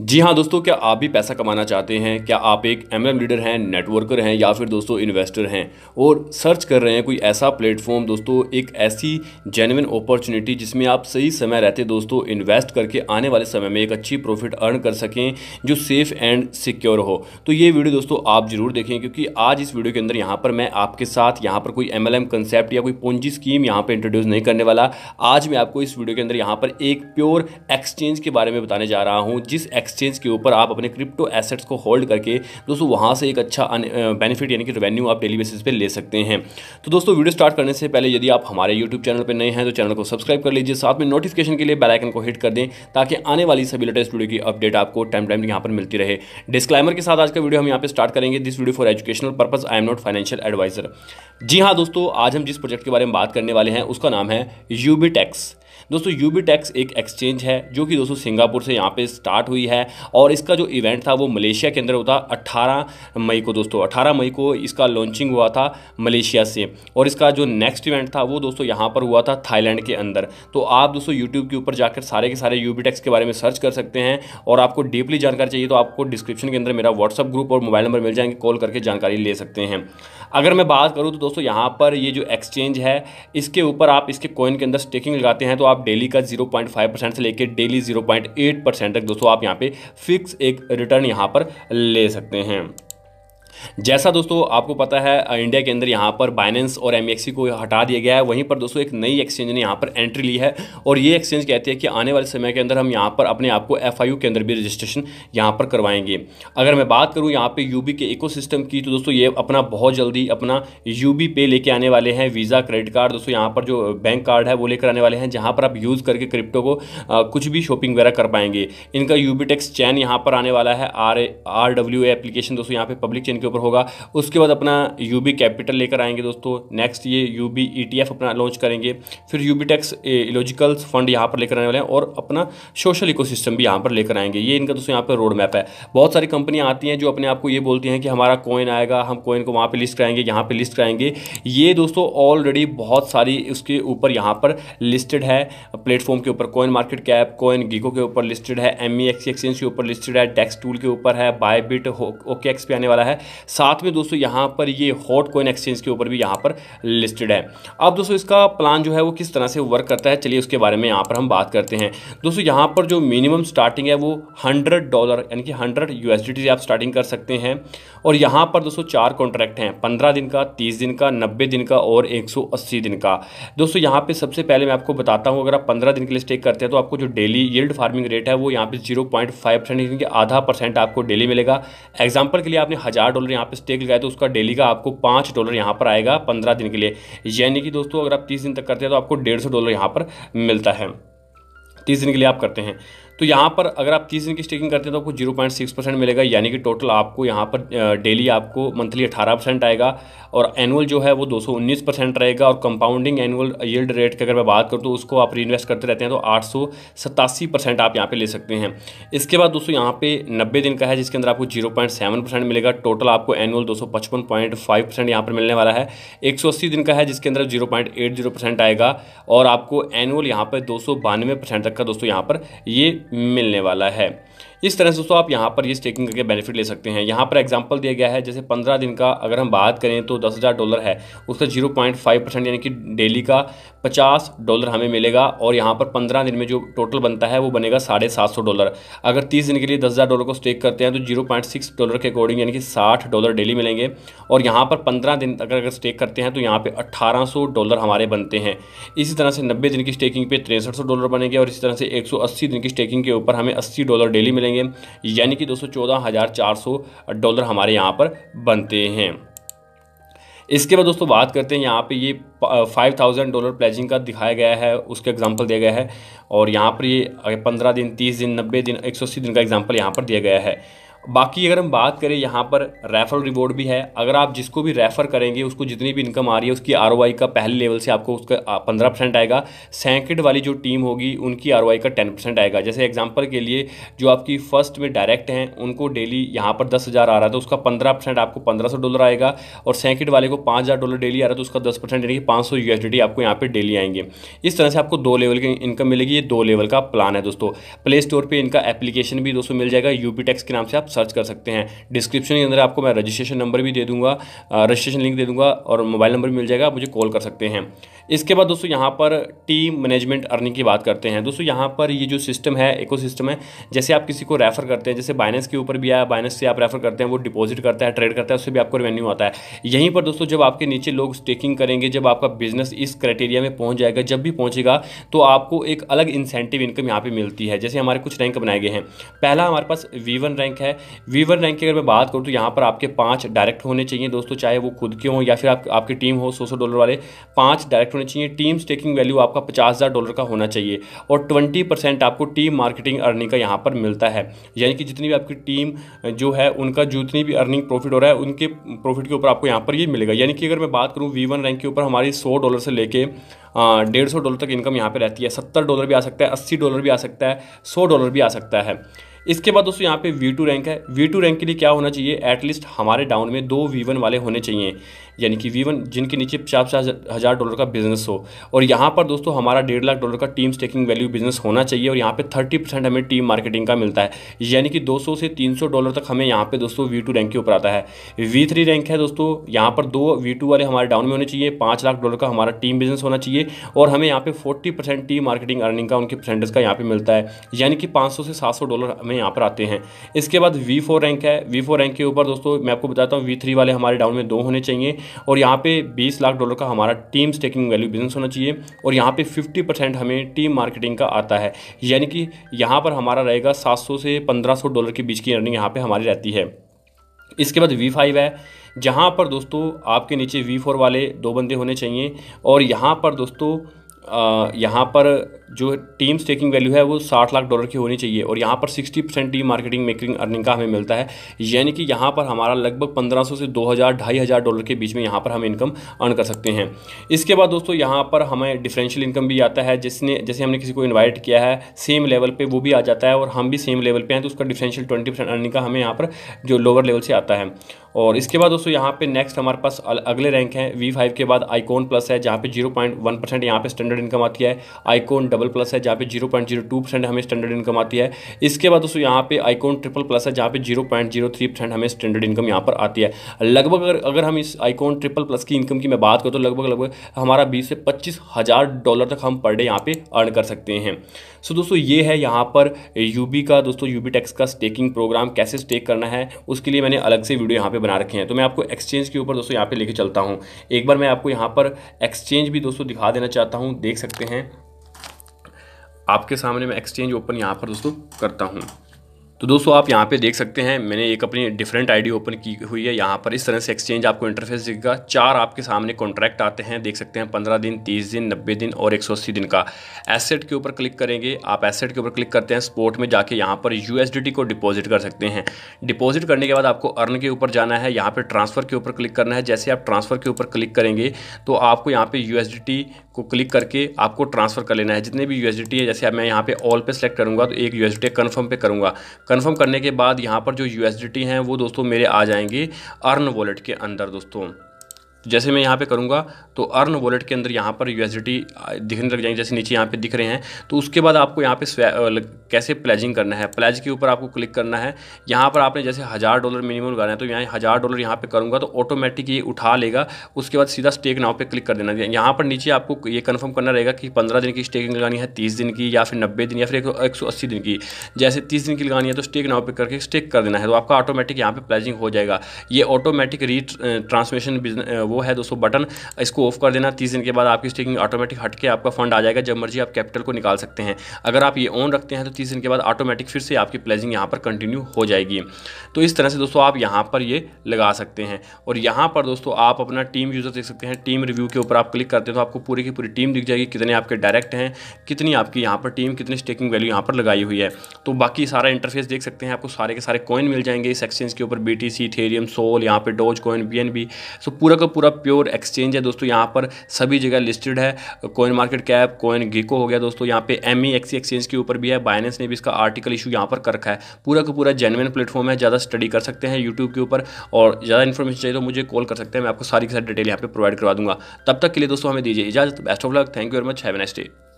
जी हाँ दोस्तों क्या आप भी पैसा कमाना चाहते हैं क्या आप एक एम लीडर हैं नेटवर्कर हैं या फिर दोस्तों इन्वेस्टर हैं और सर्च कर रहे हैं कोई ऐसा प्लेटफॉर्म दोस्तों एक ऐसी जेनविन अपॉर्चुनिटी जिसमें आप सही समय रहते दोस्तों इन्वेस्ट करके आने वाले समय में एक अच्छी प्रॉफिट अर्न कर सकें जो सेफ़ एंड सिक्योर हो तो ये वीडियो दोस्तों आप ज़रूर देखें क्योंकि आज इस वीडियो के अंदर यहाँ पर मैं आपके साथ यहाँ पर कोई एम एल कंसेप्ट या कोई पूंजी स्कीम यहाँ पर इंट्रोड्यूस नहीं करने वाला आज मैं आपको इस वीडियो के अंदर यहाँ पर एक प्योर एक्सचेंज के बारे में बताने जा रहा हूँ जिस एक्सचेंज के ऊपर आप अपने क्रिप्टो एसेट्स को होल्ड करके दोस्तों वहाँ से एक अच्छा बेनिफिट यानी कि रेवेन्यू आप डेली बेसिस पे ले सकते हैं तो दोस्तों वीडियो स्टार्ट करने से पहले यदि आप हमारे यूट्यूब चैनल पर नए हैं तो चैनल को सब्सक्राइब कर लीजिए साथ में नोटिफिकेशन के लिए बेलाइकन को हिट कर दें ताकि आने वाली सभी लेटेस्ट वीडियो की अपडेट आपको टाइम टाइम यहाँ पर मिलती रहे डिस्क्लाइमर के साथ आज का वीडियो हम यहाँ पर स्टार्ट करेंगे this video for educational purpose I am not financial advisor जी हाँ दोस्तों आज हम जिस प्रोजेक्ट के बारे में बात करने वाले हैं उसका नाम है यूबी टैक्स दोस्तों यूबी टैक्स एक एक्सचेंज है जो कि दोस्तों सिंगापुर से यहाँ पे स्टार्ट हुई है और इसका जो इवेंट था वो मलेशिया के अंदर होता 18 मई को दोस्तों 18 मई को इसका लॉन्चिंग हुआ था मलेशिया से और इसका जो नेक्स्ट इवेंट था वो दोस्तों यहाँ पर हुआ था थाईलैंड के अंदर तो आप दोस्तों यूट्यूब के ऊपर जाकर सारे के सारे यूबी टैक्स के बारे में सर्च कर सकते हैं और आपको डीपली जानकारी चाहिए तो आपको डिस्क्रिप्शन के अंदर मेरा व्हाट्सअप ग्रुप और मोबाइल नंबर मिल जाएंगे कॉल करके जानकारी ले सकते हैं अगर मैं बात करूँ तो दोस्तों यहाँ पर ये जो एक्सचेंज है इसके ऊपर आप इसके कॉइन के अंदर स्टेकिंग लगाते हैं तो आप डेली का 0.5 परसेंट से लेकर डेली 0.8 परसेंट तक दोस्तों आप यहाँ पे फिक्स एक रिटर्न यहाँ पर ले सकते हैं जैसा दोस्तों आपको पता है इंडिया के अंदर यहाँ पर बाइनेंस और एम e e को हटा दिया गया है वहीं पर दोस्तों एक नई एक्सचेंज ने यहाँ पर एंट्री ली है और ये एक्सचेंज कहती है कि आने वाले समय के अंदर हम यहाँ पर अपने आप को एफ के अंदर भी रजिस्ट्रेशन यहाँ पर करवाएंगे अगर मैं बात करूँ यहाँ पर यूबी के इको की तो दोस्तों ये अपना बहुत जल्दी अपना यूबी पे लेके आने वाले हैं वीज़ा क्रेडिट कार्ड दोस्तों यहाँ पर जो बैंक कार्ड है वो लेकर आने वाले हैं जहाँ पर आप यूज़ करके क्रिप्टो को कुछ भी शॉपिंग वगैरह कर पाएंगे इनका टेक्स चैन यहाँ पर आने वाला है आर आर डब्ल्यू एप्लीकेशन दोस्तों यहाँ पर पब्लिक चैन के ऊपर होगा उसके बाद अपना यू कैपिटल लेकर आएंगे दोस्तों नेक्स्ट ये यू बी e अपना लॉन्च करेंगे फिर यू टैक्स इलॉजिकल्स फंड यहाँ पर लेकर आने वाले हैं और अपना सोशल इकोसिस्टम भी यहाँ पर लेकर आएंगे ये इनका दोस्तों यहाँ पर रोड मैप है बहुत सारी कंपनियाँ आती हैं जो अपने आप को ये बोलती हैं कि हमारा कोइन आएगा हम कोइन को वहाँ पर लिस्ट कराएंगे यहाँ पर लिस्ट कराएंगे ये दोस्तों ऑलरेडी बहुत सारी उसके ऊपर यहाँ पर लिस्टेड है प्लेटफॉर्म के ऊपर Coin Market Cap Coin Gecko के ऊपर लिस्टेड है एम एक्सचेंज e e के ऊपर लिस्टेड है टैक्स टूल के ऊपर है बाय बिट ओके एक्स पे आने वाला है साथ में दोस्तों यहाँ पर ये हॉट कोइन एक्सचेंज के ऊपर भी यहाँ पर लिस्टेड है अब दोस्तों इसका प्लान जो है वो किस तरह से वर्क करता है चलिए उसके बारे में यहाँ पर हम बात करते हैं दोस्तों यहाँ पर जो मिनिमम स्टार्टिंग है वो हंड्रेड डॉलर यानी कि हंड्रेड यू से आप स्टार्टिंग कर सकते हैं और यहाँ पर दोस्तों चार कॉन्ट्रैक्ट हैं पंद्रह दिन का तीस दिन का नब्बे दिन का और एक दिन का दोस्तों यहाँ पर सबसे पहले मैं आपको बताता हूँ अगर आप पंद्रह दिन के लिए स्टेक करते हैं तो आपको जो डेली यील्ड फार्मिंग रेट है वो यहाँ पर जीरो पॉइंट फाइव परसेंट आधा परसेंट आपको डेली मिलेगा एग्जाम्पल के लिए आपने हज़ार डॉलर डॉलर यहाँ पे स्टेक लगाए तो उसका डेली का आपको पाँच डॉलर यहाँ पर आएगा पंद्रह दिन के लिए यानी कि दोस्तों अगर आप तीस दिन तक करते हैं तो आपको डेढ़ सौ डॉलर यहाँ पर मिलता है तीस दिन के लिए आप करते हैं तो यहाँ पर अगर आप तीस दिन की स्टेकिंग करते हैं तो आपको जीरो पॉइंट सिक्स परसेंट मिलेगा यानी कि टोटल आपको यहाँ पर डेली आपको मंथली अठारह परसेंट आएगा और एनुअल जो है वो दो सौ उन्नीस परसेंट रहेगा और कंपाउंडिंग एनुअल यील्ड रेट की अगर मैं बात करूँ तो उसको आप री करते रहते हैं तो आठ सौ सतासी परसेंट आप यहाँ पर ले सकते हैं इसके बाद दोस्तों यहाँ पर नब्बे दिन का है जिसके अंदर आपको जीरो पॉइंट सेवन परसेंट मिलेगा टोटल आपको एनुअल दो सौ पचपन पॉइंट फाइव परसेंट यहाँ पर मिलने वाला है एक सौ अस्सी दिन का है जिसके अंदर zero point eight zero percent आएगा और आपको एनुअल यहाँ पर दो सौ बानवे परसेंट तक का दोस्तों यहाँ पर ये मिलने वाला है इस तरह से दोस्तों आप यहाँ पर ये स्टेकिंग करके बेनिफिट ले सकते हैं यहाँ पर एग्जाम्पल दिया गया है जैसे पंद्रह दिन का अगर हम बात करें तो दस हज़ार डॉलर है उसका जीरो पॉइंट फाइव परसेंट यानी कि डेली का पचास डॉलर हमें मिलेगा और यहाँ पर पंद्रह दिन में जो टोटल बनता है वो बनेगा साढ़े सात सौ डॉलर अगर तीस दिन के लिए दस हज़ार डॉलर को स्टेक करते हैं तो जीरो पॉइंट सिक्स डॉलर के अकॉर्डिंग यानी कि साठ डॉलर डेली मिलेंगे और यहाँ पर पंद्रह दिन अगर अगर स्टेक करते हैं तो यहाँ पर अट्ठारह सौ डॉलर हमारे बनते हैं इसी तरह से नब्बे दिन की स्टेकिंग पे तिरसठ सौ डॉलर बनेंगे और इसी तरह से एक सौ अस्सी दिन की स्टेकिंग के ऊपर हमें अस्सी डॉलर डेली मिलेंगे जाएंगे यानी कि दोस्तों चौदह हज़ार चार सौ डॉलर हमारे यहाँ पर बनते हैं इसके बाद दोस्तों बात करते हैं यहाँ पे ये फाइव थाउजेंड डॉलर प्लेजिंग का दिखाया गया है उसके एग्जांपल दिया गया है और यहाँ पर ये पंद्रह दिन तीस दिन नब्बे दिन एक सौ अस्सी दिन का एग्जांपल यहाँ पर दिया गया है बाकी अगर हम बात करें यहाँ पर रेफरल रिवॉर्ड भी है अगर आप जिसको भी रेफ़र करेंगे उसको जितनी भी इनकम आ रही है उसकी आर का पहले लेवल से आपको उसका पंद्रह परसेंट आएगा सैकड़ वाली जो टीम होगी उनकी आर का टेन परसेंट आएगा जैसे एग्जाम्पल के लिए जो आपकी फर्स्ट में डायरेक्ट हैं उनको डेली यहाँ पर दस हज़ार आ रहा है तो उसका पंद्रह परसेंट आपको पंद्रह सौ डॉलर आएगा और सैकड़ वाले को पाँच हज़ार डॉलर डेली आ रहा है तो उसका दस परसेंट यानी कि पाँच सौ आपको यहाँ पर डेली आएंगे इस तरह से आपको दो लेवल की इनकम मिलेगी ये दो लेवल का प्लान है दोस्तों प्ले स्टोर पर इनका एप्लीकेशन भी दोस्तों मिल जाएगा यू टैक्स के नाम से आप सर्च कर सकते हैं डिस्क्रिप्शन के अंदर आपको मैं रजिस्ट्रेशन नंबर भी दे दूंगा रजिस्ट्रेशन लिंक दे दूंगा और मोबाइल नंबर मिल जाएगा मुझे कॉल कर सकते हैं इसके बाद दोस्तों यहाँ पर टीम मैनेजमेंट अर्निंग की बात करते हैं दोस्तों यहाँ पर ये जो सिस्टम है इको सिस्टम है जैसे आप किसी को रेफर करते हैं जैसे बाइनेंस के ऊपर भी आया बाइनेंस से आप रेफर करते हैं वो डिपॉजिट करता है ट्रेड करता है उससे भी आपको रेवेन्यू आता है यहीं पर दोस्तों जब आपके नीचे लोग स्टेकिंग करेंगे जब आपका बिजनेस इस क्राइटेरिया में पहुँच जाएगा जब भी पहुँचेगा तो आपको एक अलग इंसेंटिव इनकम यहाँ पर मिलती है जैसे हमारे कुछ रैंक बनाए गए हैं पहला हमारे पास वी रैंक है वीवर रैंक की अगर मैं बात करूँ तो यहाँ पर आपके पाँच डायरेक्ट होने चाहिए दोस्तों चाहे वो खुद के हों या फिर आप, आपकी टीम हो सौ सौ डॉलर वाले पाँच डायरेक्ट होने चाहिए टीम स्टेकिंग वैल्यू आपका पचास हज़ार डॉलर का होना चाहिए और ट्वेंटी परसेंट आपको टीम मार्केटिंग अर्निंग का यहाँ पर मिलता है यानी कि जितनी भी आपकी टीम जो है उनका जितनी भी अर्निंग प्रॉफिट हो रहा है उनके प्रॉफिट के ऊपर आपको यहाँ पर ये मिलेगा यानी कि अगर मैं बात करूँ वी रैंक के ऊपर हमारी सौ डॉलर से लेके डेढ़ सौ डॉलर तक इनकम यहाँ पे रहती है सत्तर डॉलर भी आ सकता है अस्सी डॉलर भी आ सकता है सौ डॉलर भी आ सकता है इसके बाद दोस्तों यहाँ पे वी टू रैंक है वी टू रैंक के लिए क्या होना चाहिए एटलीस्ट हमारे डाउन में दो वी वन वाले होने चाहिए यानी कि वी वन जिनके नीचे पचास पचास हज़ार डॉलर का बिजनेस हो और यहाँ पर दोस्तों हमारा डेढ़ लाख डॉलर का टीम स्टेकिंग वैल्यू बिजनेस होना चाहिए और यहाँ पे थर्टी परसेंट हमें टीम मार्केटिंग का मिलता है यानी कि 200 से 300 डॉलर तक हमें यहाँ पे दोस्तों वी टू रैंक के ऊपर आता है वी थ्री रैंक है दोस्तों यहाँ पर दो वी टू वाले हमारे डाउन में होने चाहिए पाँच लाख डॉलर का हमारा टीम बिजनेस होना चाहिए और हमें यहाँ पर forty percent team marketing earning का उनके परसेंटेज का यहाँ पर मिलता है यानी कि पाँच से सात डॉलर हमें में यहाँ पर आते हैं इसके बाद वी फोर रैंक है वी फोर रैंक के ऊपर दोस्तों मैं आपको बताता हूँ वी थ्री वाले हमारे डाउन में दो होने चाहिए और यहाँ पे बीस लाख डॉलर का हमारा टीम स्टेकिंग वैल्यू बिजनेस होना चाहिए और यहाँ पे फिफ्टी परसेंट हमें टीम मार्केटिंग का आता है यानी कि यहाँ पर हमारा रहेगा सात से पंद्रह डॉलर के बीच की अर्निंग यहाँ पर हमारी रहती है इसके बाद वी है जहाँ पर दोस्तों आपके नीचे वी वाले दो बंदे होने चाहिए और यहाँ पर दोस्तों यहाँ पर जो टीम स्टेकिंग वैल्यू है वो साठ लाख डॉलर की होनी चाहिए और यहाँ पर sixty percent team marketing making earning का हमें मिलता है यानी कि यहाँ पर हमारा लगभग पंद्रह सौ से दो हज़ार ढाई हज़ार डॉलर के बीच में यहाँ पर हम इनकम अर्न कर सकते हैं इसके बाद दोस्तों यहाँ पर हमें डिफरेंशियल इनकम भी आता है जिसने जैसे हमने किसी को इन्वाइट किया है सेम लेवल पर वो भी आ जाता है और हम भी सेम लेवल पर हैं तो उसका डिफरेंशियल ट्वेंटी परसेंट अर्निंग का हमें यहाँ पर जो लोअर लेवल से आता है और इसके बाद दोस्तों यहाँ पे नेक्स्ट हमारे पास अगले रैंक हैं वी फाइव के बाद आईकॉन प्लस है जहाँ पे जीरो पॉइंट वन परसेंट यहाँ पे स्टैंडर्ड इनकम आती है आईकॉन डबल डबल प्लस है जहाँ पे zero point zero two percent हमें स्टैंडर्ड इनकम आती है इसके बाद दोस्तों यहाँ पे आइकॉन ट्रिपल प्लस है जहाँ पे zero point zero three percent हमें स्टैंडर्ड इनकम यहाँ पर आती है लगभग अगर अगर हम इस आइकॉन ट्रिपल प्लस की इनकम की मैं बात करूँ तो लगभग लगभग हमारा बीस से पच्चीस हज़ार डॉलर तक हम पर डे यहाँ पे अर्न कर सकते हैं सो दोस्तों ये है यहाँ पर बी का दोस्तों यूबी टैक्स का स्टेकिंग प्रोग्राम कैसे स्टेक करना है उसके लिए मैंने अलग से वीडियो यहाँ पे बना रखे हैं तो मैं आपको एक्सचेंज के ऊपर दोस्तों यहाँ पे लेके चलता हूँ एक बार मैं आपको यहाँ पर एक्सचेंज भी दोस्तों दिखा देना चाहता हूँ देख सकते हैं आपके सामने मैं एक्सचेंज ओपन यहाँ पर दोस्तों करता हूँ तो दोस्तों आप यहाँ पे देख सकते हैं मैंने एक अपनी डिफरेंट आईडी ओपन की हुई है यहाँ पर इस तरह से एक्सचेंज आपको इंटरफेस दिखेगा चार आपके सामने कॉन्ट्रैक्ट आते हैं देख सकते हैं पंद्रह दिन तीस दिन नब्बे दिन और एक सौ अस्सी दिन का एसेट के ऊपर क्लिक करेंगे आप एसेट के ऊपर क्लिक करते हैं स्पोर्ट में जाके यहाँ पर यू को डिपॉजिट कर सकते हैं डिपॉजिट करने के बाद आपको अर्न के ऊपर जाना है यहाँ पर ट्रांसफ़र के ऊपर क्लिक करना है जैसे आप ट्रांसफ़र के ऊपर क्लिक करेंगे तो आपको यहाँ पर यू को क्लिक करके आपको ट्रांसफ़र कर लेना है जितने भी यू है जैसे मैं यहाँ पर ऑल पर सेलेक्ट करूँगा तो एक यू एस डी कन्फर्म पे करूँगा कंफर्म करने के बाद यहाँ पर जो यू हैं वो दोस्तों मेरे आ जाएंगे अर्न वॉलेट के अंदर दोस्तों जैसे मैं यहाँ पे करूँगा तो अर्न वॉलेट के अंदर यहाँ पर यू दिखने लग जाएंगे जैसे नीचे यहाँ पे दिख रहे हैं तो उसके बाद आपको यहाँ पे कैसे प्लेजिंग करना है प्लेज के ऊपर आपको क्लिक करना है यहाँ पर आपने जैसे हज़ार डॉलर मिनिमम लगाना है तो यहाँ हज़ार डॉलर यहाँ पे करूँगा तो ऑटोमेटिक ये उठा लेगा उसके बाद सीधा स्टेक नाव पर क्लिक कर देना यहाँ पर नीचे आपको ये कन्फर्म करना रहेगा कि पंद्रह दिन की स्टेकिंग लगानी है तीस दिन की या फिर नब्बे दिन या फिर एक सौ अस्सी दिन की जैसे तीस दिन की लगानी है तो स्टेक नाव पर करके स्टेक कर देना है तो आपका ऑटोमेटिक यहाँ पर प्लेजिंग हो जाएगा ये ऑटोमेटिक री ट्रांसमिशन बिजनेस वो है दोस्तों बटन इसको ऑफ कर देना तीस दिन के बाद आपकी स्टेकिंग ऑटोमेटिक हट के आपका फंड आ जाएगा जब मर्जी आप कैपिटल को निकाल सकते हैं अगर आप ये ऑन रखते हैं तो तीस दिन के बाद ऑटोमेटिक फिर से आपकी प्लेजिंग यहाँ पर कंटिन्यू हो जाएगी तो इस तरह से दोस्तों आप यहाँ पर ये लगा सकते हैं और यहाँ पर दोस्तों आप अपना टीम यूज़र देख सकते हैं टीम रिव्यू के ऊपर आप क्लिक करते हैं तो आपको पूरी की पूरी टीम दिख जाएगी कितने आपके डायरेक्ट हैं कितनी आपकी यहाँ पर टीम कितनी स्टेकिंग वैल्यू यहाँ पर लगाई हुई है तो बाकी सारा इंटरफेस देख सकते हैं आपको सारे के सारे कॉइन मिल जाएंगे इस एक्सचेंज के ऊपर B T C Ethereum Sol यहाँ पर Doge coin B N B so पूरा का पूरा पूरा प्योर एक्सचेंज है दोस्तों यहाँ पर सभी जगह लिस्टेड है Coin Market Cap Coin Gecko हो गया दोस्तों यहाँ पे एम ई एक्सी एक्सचेंज के ऊपर भी है बाइनेंस ने भी इसका आर्टिकल इशू यहाँ पर कर रखा है पूरा का पूरा जेनुअन प्लेटफॉर्म है ज़्यादा स्टडी कर सकते हैं यूट्यूब के ऊपर और ज़्यादा इन्फॉर्मेशन चाहिए तो मुझे कॉल कर सकते हैं मैं आपको सारी की सारी डिटेल यहाँ पर प्रोवाइड करवा दूंगा तब तक के लिए दोस्तों हमें दीजिए इजाजत best of luck thank you very much have nice day